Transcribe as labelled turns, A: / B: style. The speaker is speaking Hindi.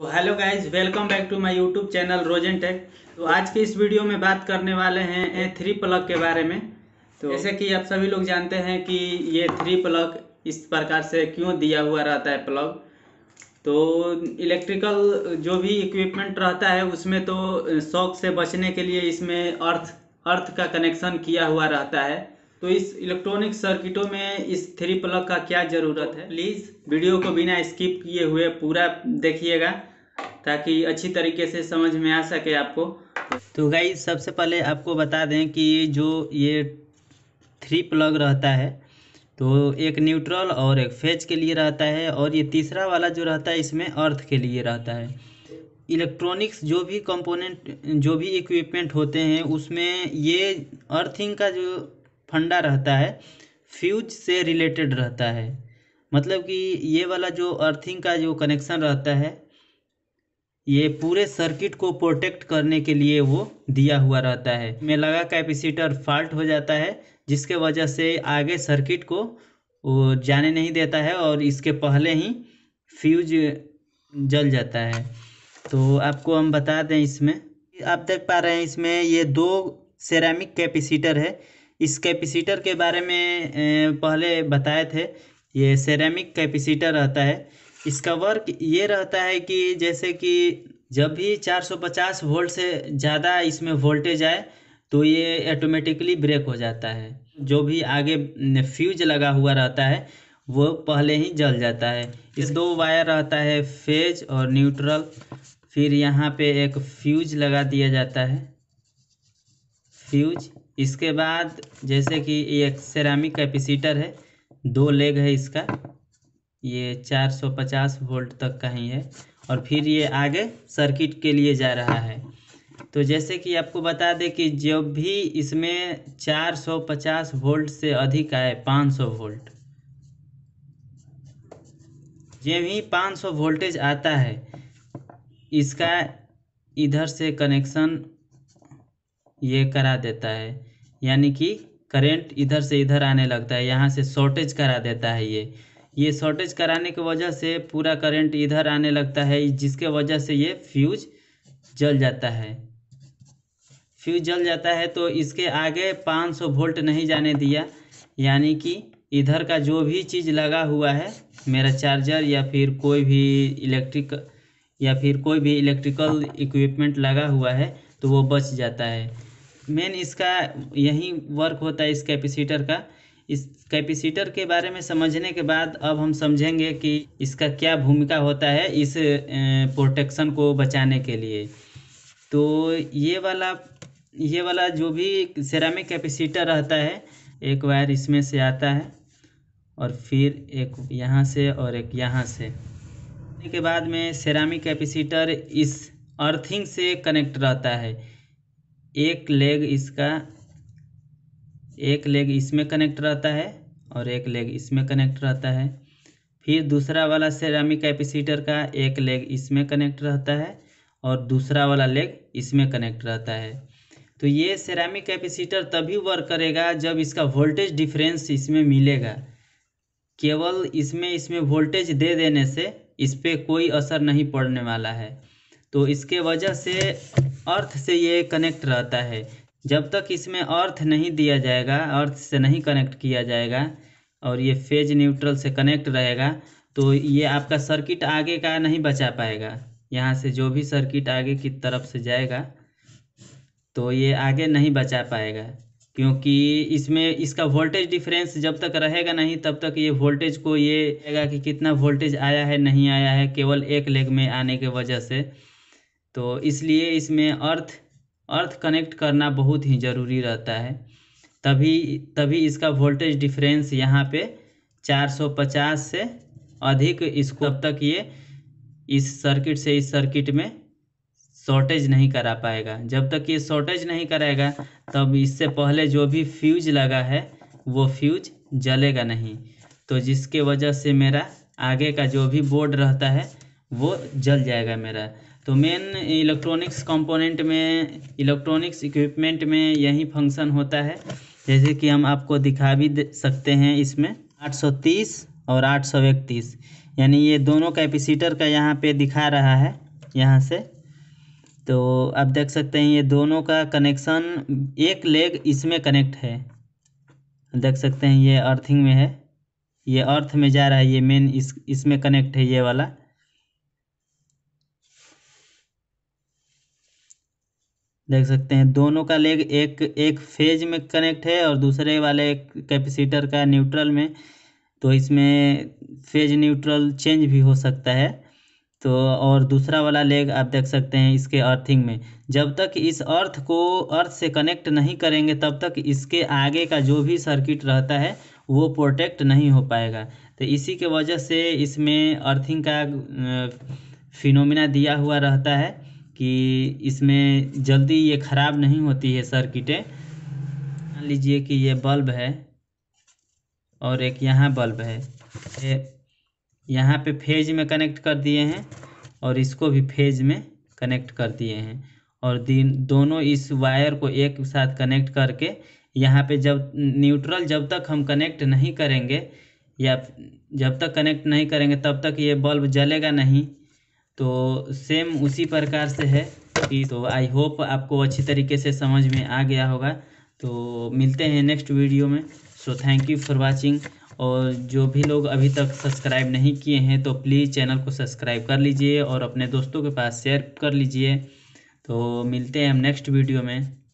A: तो hello guys welcome back to my YouTube channel रोजन टेक तो आज के इस वीडियो में बात करने वाले हैं ए थ्री प्लग के बारे में तो जैसे कि आप सभी लोग जानते हैं कि ये थ्री प्लग इस प्रकार से क्यों दिया हुआ रहता है प्लग तो इलेक्ट्रिकल जो भी इक्विपमेंट रहता है उसमें तो शौक से बचने के लिए इसमें अर्थ अर्थ का कनेक्शन किया हुआ रहता है तो इस इलेक्ट्रॉनिक सर्किटों में इस थ्री प्लग का क्या ज़रूरत है प्लीज़ वीडियो को बिना स्किप किए हुए पूरा देखिएगा ताकि अच्छी तरीके से समझ में आ सके आपको तो गाई सबसे पहले आपको बता दें कि जो ये थ्री प्लग रहता है तो एक न्यूट्रल और एक फेज के लिए रहता है और ये तीसरा वाला जो रहता है इसमें अर्थ के लिए रहता है इलेक्ट्रॉनिक्स जो भी कंपोनेंट जो भी इक्विपमेंट होते हैं उसमें ये अर्थिंग का जो फंडा रहता है फ्यूज से रिलेटेड रहता है मतलब कि ये वाला जो अर्थिंग का जो कनेक्शन रहता है ये पूरे सर्किट को प्रोटेक्ट करने के लिए वो दिया हुआ रहता है में लगा कैपेसिटर फॉल्ट हो जाता है जिसके वजह से आगे सर्किट को वो जाने नहीं देता है और इसके पहले ही फ्यूज जल जाता है तो आपको हम बता दें इसमें आप देख पा रहे हैं इसमें ये दो सेरामिक कैपेसिटर है इस कैपेसिटर के बारे में पहले बताए थे ये सेरेमिक कैपेसिटर रहता है इसका वर्क ये रहता है कि जैसे कि जब भी 450 वोल्ट से ज़्यादा इसमें वोल्टेज आए तो ये ऑटोमेटिकली ब्रेक हो जाता है जो भी आगे फ्यूज लगा हुआ रहता है वो पहले ही जल जाता है इस दो वायर रहता है फेज और न्यूट्रल फिर यहाँ पे एक फ्यूज लगा दिया जाता है फ्यूज इसके बाद जैसे कि ये एक सेरामिक कैपेसिटर है दो लेग है इसका ये 450 वोल्ट तक का ही है और फिर ये आगे सर्किट के लिए जा रहा है तो जैसे कि आपको बता दें कि जब भी इसमें 450 वोल्ट से अधिक आए 500 वोल्ट जब ही 500 वोल्टेज आता है इसका इधर से कनेक्शन ये करा देता है यानी कि करेंट इधर से इधर आने लगता है यहाँ से शॉर्टेज करा देता है ये ये शॉर्टेज कराने की वजह से पूरा करंट इधर आने लगता है जिसके वजह से ये फ्यूज जल जाता है फ्यूज जल जाता है तो इसके आगे 500 वोल्ट नहीं जाने दिया यानी कि इधर का जो भी चीज़ लगा हुआ है मेरा चार्जर या फिर कोई भी इलेक्ट्रिक या फिर कोई भी इलेक्ट्रिकल इक्विपमेंट लगा हुआ है तो वो बच जाता है मेन इसका यही वर्क होता है इस कैपेसिटर का इस कैपेसिटर के बारे में समझने के बाद अब हम समझेंगे कि इसका क्या भूमिका होता है इस प्रोटेक्शन को बचाने के लिए तो ये वाला ये वाला जो भी सेरामिक कैपेसिटर रहता है एक वायर इसमें से आता है और फिर एक यहाँ से और एक यहाँ से के बाद में सेरामिक कैपेसिटर इस अर्थिंग से कनेक्ट रहता है एक लेग इसका एक लेग इसमें कनेक्ट रहता है और एक लेग इसमें कनेक्ट रहता है फिर दूसरा वाला सेरामिक कैपेसिटर का एक लेग इसमें कनेक्ट रहता है और दूसरा वाला लेग इसमें कनेक्ट रहता है तो ये सेरामिक कैपेसिटर तभी वर्क करेगा जब इसका वोल्टेज डिफरेंस इसमें मिलेगा केवल इसमें इसमें वोल्टेज दे देने से इस पर कोई असर नहीं पड़ने वाला है तो इसके वजह से अर्थ से ये कनेक्ट रहता है जब तक इसमें अर्थ नहीं दिया जाएगा अर्थ से नहीं कनेक्ट किया जाएगा और ये फेज न्यूट्रल से कनेक्ट रहेगा तो ये आपका सर्किट आगे का नहीं बचा पाएगा यहाँ से जो भी सर्किट आगे की तरफ से जाएगा तो ये आगे नहीं बचा पाएगा क्योंकि इसमें इसका वोल्टेज डिफरेंस जब तक रहेगा नहीं तब तक ये वोल्टेज को ये कि कितना वोल्टेज आया है नहीं आया है केवल एक लेग में आने के वजह से तो इसलिए इसमें अर्थ अर्थ कनेक्ट करना बहुत ही ज़रूरी रहता है तभी तभी इसका वोल्टेज डिफरेंस यहाँ पे 450 से अधिक इसको अब तक ये इस सर्किट से इस सर्किट में शॉर्टेज नहीं करा पाएगा जब तक ये शॉर्टेज नहीं कराएगा तब इससे पहले जो भी फ्यूज लगा है वो फ्यूज जलेगा नहीं तो जिसके वजह से मेरा आगे का जो भी बोर्ड रहता है वो जल जाएगा मेरा तो मेन इलेक्ट्रॉनिक्स कंपोनेंट में इलेक्ट्रॉनिक्स इक्विपमेंट में यही फंक्शन होता है जैसे कि हम आपको दिखा भी सकते हैं इसमें 830 और आठ यानी ये दोनों कैपेसिटर का यहाँ पे दिखा रहा है यहाँ से तो आप देख सकते हैं ये दोनों का कनेक्शन एक लेग इसमें कनेक्ट है देख सकते हैं ये अर्थिंग में है ये अर्थ में जा रहा है ये मेन इस इसमें कनेक्ट है ये वाला देख सकते हैं दोनों का लेग एक एक फेज में कनेक्ट है और दूसरे वाले कैपेसिटर का न्यूट्रल में तो इसमें फेज न्यूट्रल चेंज भी हो सकता है तो और दूसरा वाला लेग आप देख सकते हैं इसके अर्थिंग में जब तक इस अर्थ को अर्थ से कनेक्ट नहीं करेंगे तब तक इसके आगे का जो भी सर्किट रहता है वो प्रोटेक्ट नहीं हो पाएगा तो इसी के वजह से इसमें अर्थिंग का फिनोमिना दिया हुआ रहता है कि इसमें जल्दी ये ख़राब नहीं होती है सर्किटें मान लीजिए कि ये बल्ब है और एक यहाँ बल्ब है ये यहाँ पे फेज में कनेक्ट कर दिए हैं और इसको भी फेज में कनेक्ट कर दिए हैं और दिन दोनों इस वायर को एक साथ कनेक्ट करके यहाँ पे जब न्यूट्रल जब तक हम कनेक्ट नहीं करेंगे या जब तक कनेक्ट नहीं करेंगे तब तक ये बल्ब जलेगा नहीं तो सेम उसी प्रकार से है कि तो आई होप आपको अच्छी तरीके से समझ में आ गया होगा तो मिलते हैं नेक्स्ट वीडियो में so thank you for watching और जो भी लोग अभी तक सब्सक्राइब नहीं किए हैं तो प्लीज़ चैनल को सब्सक्राइब कर लीजिए और अपने दोस्तों के पास शेयर कर लीजिए तो मिलते हैं हम नेक्स्ट वीडियो में